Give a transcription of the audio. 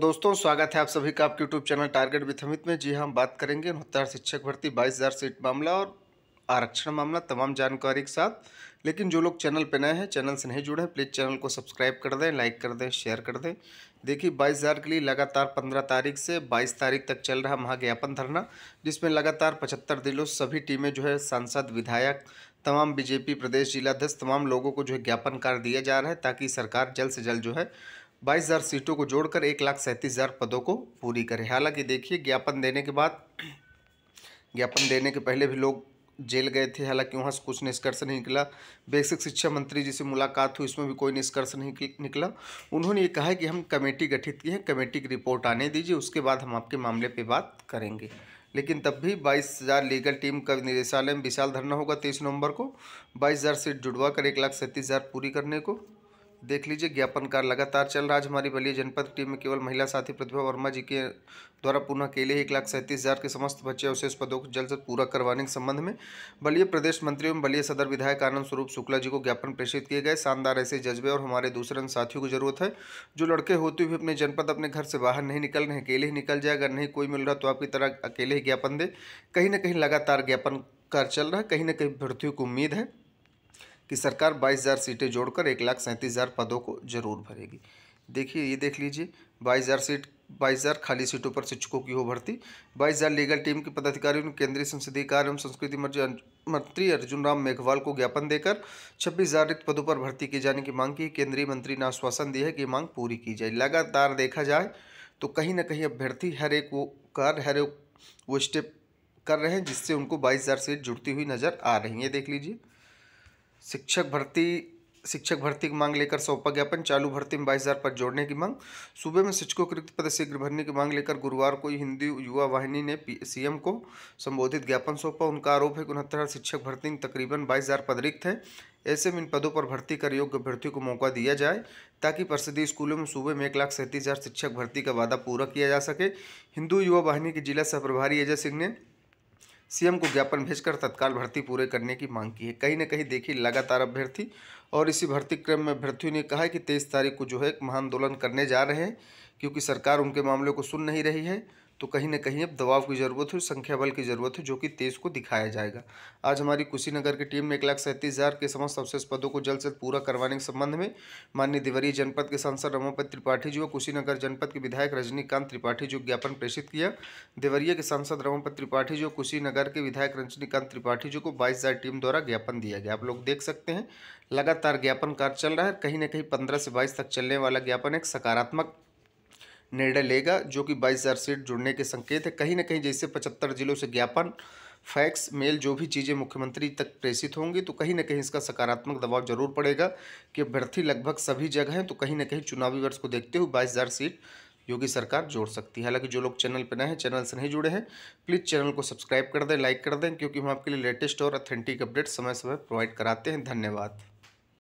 दोस्तों स्वागत है आप सभी का आपके YouTube channel target with Amit में जी हाँ, हम बात करेंगे उनहत्तर शिक्षक भर्ती बाईस हज़ार सीट मामला और आरक्षण मामला तमाम जानकारी के साथ लेकिन जो लोग चैनल पर नए हैं चैनल से नहीं जुड़े हैं प्लीज़ चैनल को सब्सक्राइब कर दें लाइक कर दें शेयर कर दें देखिए बाईस हज़ार के लिए लगातार पंद्रह तारीख से बाईस तारीख तक चल रहा महाज्ञापन धरना जिसमें लगातार पचहत्तर दिनों सभी टीमें जो है सांसद विधायक तमाम बीजेपी प्रदेश जिलाध्यक्ष तमाम लोगों को जो है ज्ञापन कार्य दिया जा रहा है ताकि सरकार जल्द से जल्द जो है बाईस हज़ार सीटों को जोड़कर एक लाख सैंतीस हज़ार पदों को पूरी करें हालांकि देखिए ज्ञापन देने के बाद ज्ञापन देने के पहले भी लोग जेल गए थे हालांकि वहाँ से कुछ निष्कर्ष नहीं निकला बेसिक शिक्षा मंत्री जी से मुलाकात हुई उसमें भी कोई निष्कर्ष नहीं निकला उन्होंने ये कहा है कि हम कमेटी गठित की है कमेटी की रिपोर्ट आने दीजिए उसके बाद हम आपके मामले पे बात करेंगे लेकिन तब भी बाईस हज़ार लीगल टीम का निदेशालय में विशाल धरना होगा तेईस नवंबर को बाईस हज़ार सीट जुड़वा कर एक लाख सैंतीस हज़ार पूरी करने को देख लीजिए ज्ञापन कार्य लगातार चल रहा है हमारी बलिया जनपद टीम में केवल महिला साथी प्रतिभा वर्मा जी के द्वारा पुनः अकेले एक लाख सैंतीस हज़ार के समस्त बच्चे और शेष पदों को जल्द से पूरा करवाने के संबंध में बलिया प्रदेश मंत्री एवं बलिया सदर विधायक आनंद स्वरूप शुक्ला जी को ज्ञापन प्रेषित किए गए शानदार ऐसे जज्बे और हमारे दूसरे साथियों को जरूरत है जो लड़के होते हुए अपने जनपद अपने घर से बाहर नहीं निकल रहे अकेले ही निकल जाए अगर नहीं कोई मिल रहा तो आपकी तरह अकेले ही ज्ञापन दे कहीं ना कहीं लगातार ज्ञापन कार्य चल रहा है कहीं ना कहीं भर्तियों को उम्मीद है कि सरकार बाईस हज़ार सीटें जोड़कर एक लाख सैंतीस हज़ार पदों को जरूर भरेगी देखिए ये देख लीजिए बाईस हज़ार सीट बाईस हज़ार खाली सीटों पर शिक्षकों की हो भर्ती बाईस हज़ार लीगल टीम के पदाधिकारियों ने केंद्रीय संसदीय कार्य एवं संस्कृति मंत्री अर्जुन राम मेघवाल को ज्ञापन देकर छब्बीस हज़ार रिक्त पदों पर भर्ती किए जाने की मांग की केंद्रीय मंत्री ने आश्वासन दिया है कि मांग पूरी की जाए लगातार देखा जाए तो कहीं ना कहीं अभ्यर्थी हर एक वो कर हर एक वो स्टेप कर रहे हैं जिससे उनको बाईस हज़ार सीट जुड़ती हुई नज़र आ रही है देख लीजिए शिक्षक भर्ती शिक्षक भर्ती की मांग लेकर सौंपा ज्ञापन चालू भर्ती में बाईस हज़ार पद जोड़ने की मांग सूबे में शिक्षकों के रिक्त पद शीघ्र भरने की मांग लेकर गुरुवार को हिंदी युवा वाहिनी ने सीएम को संबोधित ज्ञापन सौंपा उनका आरोप है कि उनहत्तर शिक्षक भर्ती में तकरीबन बाईस हज़ार पद रिक्त हैं ऐसे में इन पदों पर भर्ती कर योग्य अभ्यर्थियों को मौका दिया जाए ताकि प्रसिद्धि स्कूलों में सूबे में एक लाख सैंतीस हज़ार शिक्षक भर्ती का वादा पूरा किया जा सके हिंदू युवा वाहिनी के जिला सह प्रभारी अजय सिंह ने सीएम को ज्ञापन भेजकर तत्काल भर्ती पूरे करने की मांग की है कहीं ना कहीं देखिए लगातार अभ्यर्थी और इसी भर्ती क्रम में अभ्यर्थियों ने कहा है कि तेईस तारीख को जो है एक आंदोलन करने जा रहे हैं क्योंकि सरकार उनके मामले को सुन नहीं रही है तो कहीं ना कहीं अब दबाव की ज़रूरत है संख्या बल की ज़रूरत है जो कि तेज को दिखाया जाएगा आज हमारी कुशीनगर की टीम ने एक लाख सैंतीस हज़ार के समस्त अवशेष पदों को जल्द से पूरा करवाने के संबंध में माननीय देवरी जनपद के सांसद रमापत त्रिपाठी जी और कुशीनगर जनपद के विधायक रजनीकांत त्रिपाठी जी को ज्ञापन प्रेषित किया देवरिया के सांसद रमापत त्रिपाठी जी और कुशीनगर के विधायक रजनीकांत त्रिपाठी जी को बाईस टीम द्वारा ज्ञापन दिया गया आप लोग देख सकते हैं लगातार ज्ञापन कार्य चल रहा है कहीं ना कहीं पंद्रह से बाईस तक चलने वाला ज्ञापन एक सकारात्मक निर्णय लेगा जो कि बाईस हज़ार सीट जुड़ने के संकेत है कहीं ना कहीं जैसे पचहत्तर जिलों से ज्ञापन फैक्स मेल जो भी चीज़ें मुख्यमंत्री तक प्रेषित होंगी तो कहीं ना कहीं इसका सकारात्मक दबाव जरूर पड़ेगा कि अभ्यर्थी लगभग सभी जगह हैं तो कहीं ना कहीं चुनावी वर्ष को देखते हुए बाईस हज़ार सीट योगी सरकार जोड़ सकती है हालांकि जो लोग चैनल पर नए हैं चैनल से नहीं जुड़े हैं प्लीज़ चैनल को सब्सक्राइब कर दें लाइक कर दें क्योंकि हम आपके लिए लेटेस्ट और अथेंटिक अपडेट समय समय प्रोवाइड कराते हैं धन्यवाद